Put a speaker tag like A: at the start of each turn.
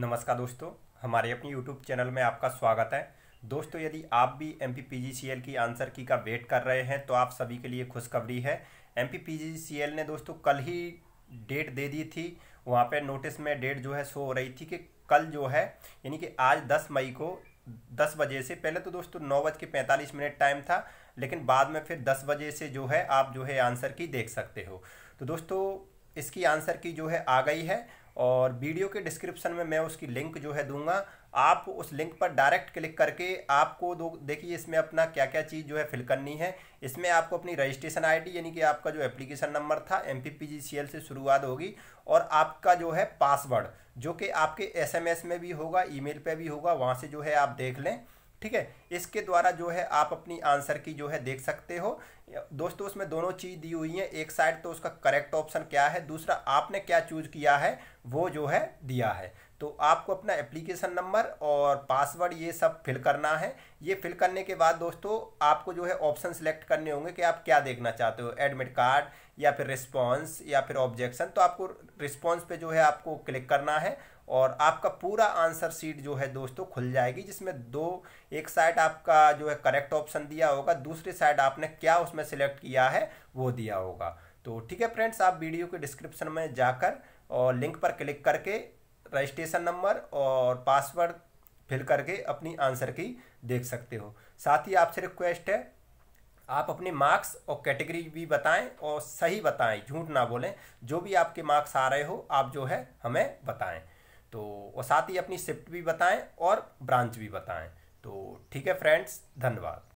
A: नमस्कार दोस्तों हमारे अपने यूट्यूब चैनल में आपका स्वागत है दोस्तों यदि आप भी एम पी की आंसर की का वेट कर रहे हैं तो आप सभी के लिए खुशखबरी है एम पी ने दोस्तों कल ही डेट दे दी थी वहाँ पे नोटिस में डेट जो है शो हो रही थी कि कल जो है यानी कि आज दस मई को दस बजे से पहले तो दोस्तों नौ बज के पैंतालीस मिनट टाइम था लेकिन बाद में फिर दस बजे से जो है आप जो है आंसर की देख सकते हो तो दोस्तों इसकी आंसर की जो है आ गई है और वीडियो के डिस्क्रिप्शन में मैं उसकी लिंक जो है दूंगा आप उस लिंक पर डायरेक्ट क्लिक करके आपको दो देखिए इसमें अपना क्या क्या चीज़ जो है फिल करनी है इसमें आपको अपनी रजिस्ट्रेशन आईडी यानी कि आपका जो एप्लीकेशन नंबर था एम से शुरुआत होगी और आपका जो है पासवर्ड जो कि आपके एसएमएस में भी होगा ईमेल पे भी होगा वहाँ से जो है आप देख लें ठीक है इसके द्वारा जो है आप अपनी आंसर की जो है देख सकते हो दोस्तों उसमें दोनों चीज़ दी हुई है एक साइड तो उसका करेक्ट ऑप्शन क्या है दूसरा आपने क्या चूज किया है वो जो है दिया है तो आपको अपना एप्लीकेशन नंबर और पासवर्ड ये सब फिल करना है ये फिल करने के बाद दोस्तों आपको जो है ऑप्शन सिलेक्ट करने होंगे कि आप क्या देखना चाहते हो एडमिट कार्ड या फिर रिस्पॉन्स या फिर ऑब्जेक्शन तो आपको रिस्पॉन्स पे जो है आपको क्लिक करना है और आपका पूरा आंसर सीट जो है दोस्तों खुल जाएगी जिसमें दो एक साइड आपका जो है करेक्ट ऑप्शन दिया होगा दूसरी साइड आपने क्या उसमें सिलेक्ट किया है वो दिया होगा तो ठीक है फ्रेंड्स आप वीडियो के डिस्क्रिप्शन में जाकर और लिंक पर क्लिक करके रजिस्ट्रेशन नंबर और पासवर्ड फिल करके अपनी आंसर की देख सकते हो साथ ही आपसे रिक्वेस्ट है आप अपने मार्क्स और कैटेगरी भी बताएं और सही बताएं झूठ ना बोलें जो भी आपके मार्क्स आ रहे हो आप जो है हमें बताएं तो और साथ ही अपनी शिफ्ट भी बताएं और ब्रांच भी बताएं तो ठीक है फ्रेंड्स धन्यवाद